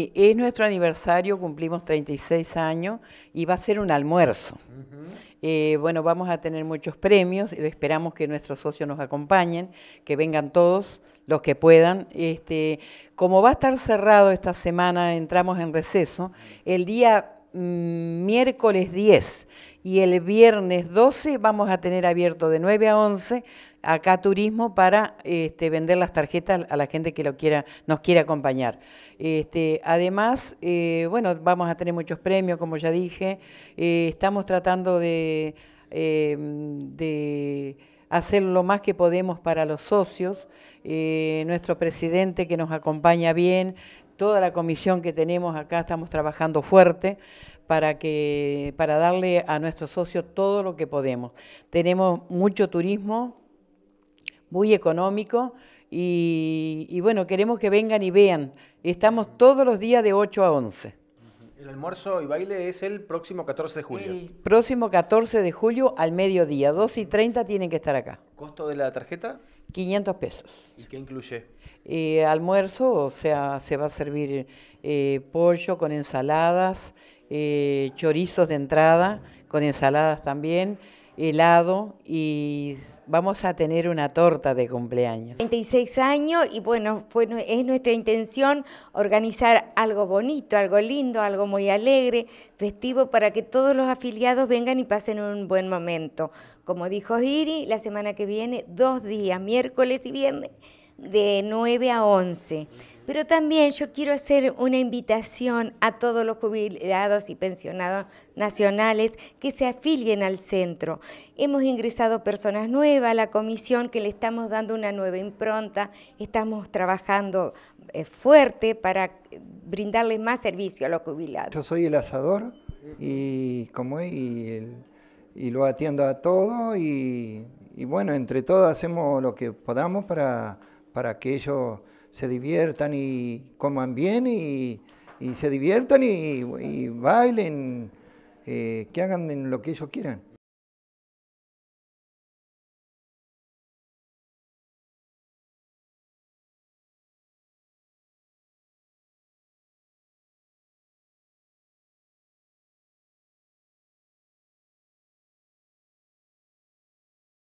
Es nuestro aniversario, cumplimos 36 años y va a ser un almuerzo. Eh, bueno, vamos a tener muchos premios, esperamos que nuestros socios nos acompañen, que vengan todos los que puedan. Este, como va a estar cerrado esta semana, entramos en receso, el día Mm, miércoles 10 y el viernes 12 vamos a tener abierto de 9 a 11 acá turismo para este, vender las tarjetas a la gente que lo quiera, nos quiera acompañar. Este, además, eh, bueno, vamos a tener muchos premios, como ya dije. Eh, estamos tratando em, de, hacer lo más que podemos para los socios. Eh, nuestro presidente que nos acompaña bien, toda la comisión que tenemos acá estamos trabajando fuerte para que para darle a nuestros socios todo lo que podemos. Tenemos mucho turismo, muy económico, y, y bueno, queremos que vengan y vean. Estamos todos los días de 8 a 11. El almuerzo y baile es el próximo 14 de julio. El próximo 14 de julio al mediodía, 2 y 30 tienen que estar acá. ¿Costo de la tarjeta? 500 pesos. ¿Y qué incluye? Eh, almuerzo, o sea, se va a servir eh, pollo con ensaladas, eh, chorizos de entrada con ensaladas también helado y vamos a tener una torta de cumpleaños. 36 años y bueno, es nuestra intención organizar algo bonito, algo lindo, algo muy alegre, festivo, para que todos los afiliados vengan y pasen un buen momento. Como dijo Iri, la semana que viene, dos días, miércoles y viernes, de 9 a 11. Pero también yo quiero hacer una invitación a todos los jubilados y pensionados nacionales que se afilien al centro. Hemos ingresado personas nuevas a la comisión que le estamos dando una nueva impronta, estamos trabajando eh, fuerte para brindarles más servicio a los jubilados. Yo soy el asador y, como es, y, lo atiendo a todo y, y bueno, entre todos hacemos lo que podamos para para que ellos se diviertan y coman bien y, se diviertan y, bailen, eh, que hagan lo que ellos quieran.